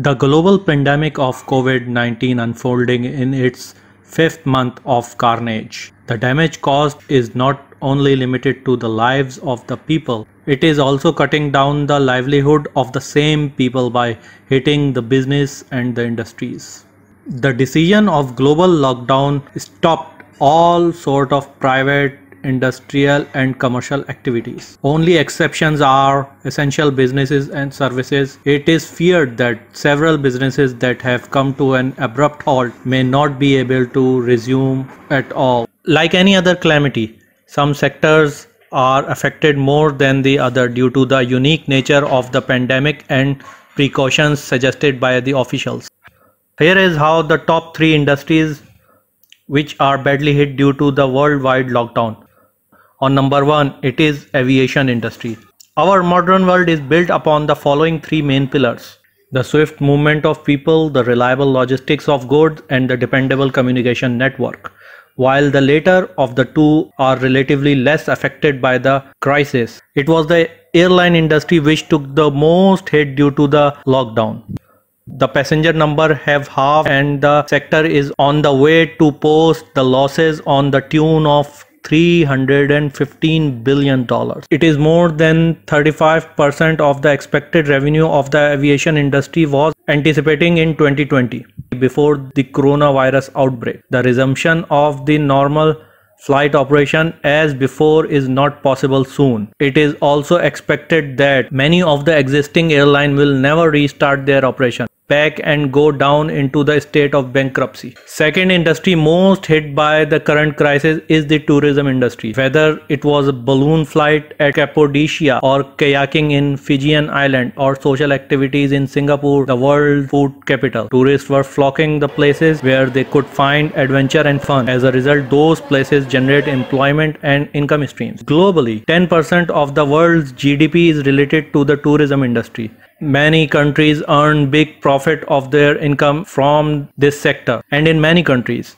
The global pandemic of COVID 19 unfolding in its fifth month of carnage. The damage caused is not only limited to the lives of the people, it is also cutting down the livelihood of the same people by hitting the business and the industries. The decision of global lockdown stopped all sort of private industrial and commercial activities. Only exceptions are essential businesses and services. It is feared that several businesses that have come to an abrupt halt may not be able to resume at all. Like any other calamity, some sectors are affected more than the other due to the unique nature of the pandemic and precautions suggested by the officials. Here is how the top three industries which are badly hit due to the worldwide lockdown on number 1, it is aviation industry. Our modern world is built upon the following three main pillars. The swift movement of people, the reliable logistics of goods and the dependable communication network. While the latter of the two are relatively less affected by the crisis, it was the airline industry which took the most hit due to the lockdown. The passenger number have halved and the sector is on the way to post the losses on the tune of $315 billion. It is more than 35% of the expected revenue of the aviation industry was anticipating in 2020 before the coronavirus outbreak. The resumption of the normal flight operation as before is not possible soon. It is also expected that many of the existing airline will never restart their operation back and go down into the state of bankruptcy. Second industry most hit by the current crisis is the tourism industry. Whether it was a balloon flight at Cappadocia or kayaking in Fijian island or social activities in Singapore, the world food capital, tourists were flocking the places where they could find adventure and fun. As a result, those places generate employment and income streams. Globally, 10% of the world's GDP is related to the tourism industry. Many countries earn big profit of their income from this sector. And in many countries,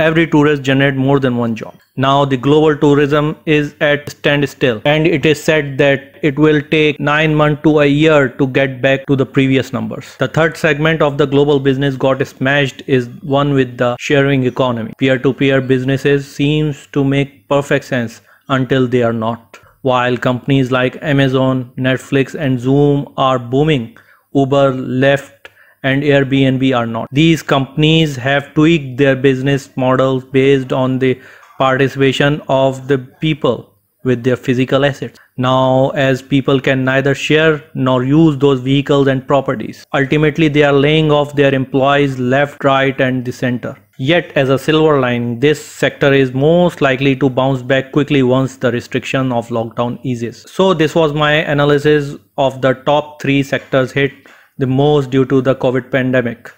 every tourist generate more than one job. Now the global tourism is at standstill and it is said that it will take 9 months to a year to get back to the previous numbers. The third segment of the global business got smashed is one with the sharing economy. Peer-to-peer -peer businesses seems to make perfect sense until they are not. While companies like Amazon, Netflix, and Zoom are booming, Uber, Lyft, and Airbnb are not. These companies have tweaked their business models based on the participation of the people with their physical assets. Now, as people can neither share nor use those vehicles and properties, ultimately they are laying off their employees left, right, and the center. Yet, as a silver line, this sector is most likely to bounce back quickly once the restriction of lockdown eases. So, this was my analysis of the top three sectors hit the most due to the COVID pandemic.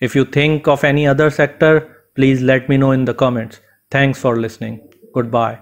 If you think of any other sector, please let me know in the comments. Thanks for listening. Goodbye.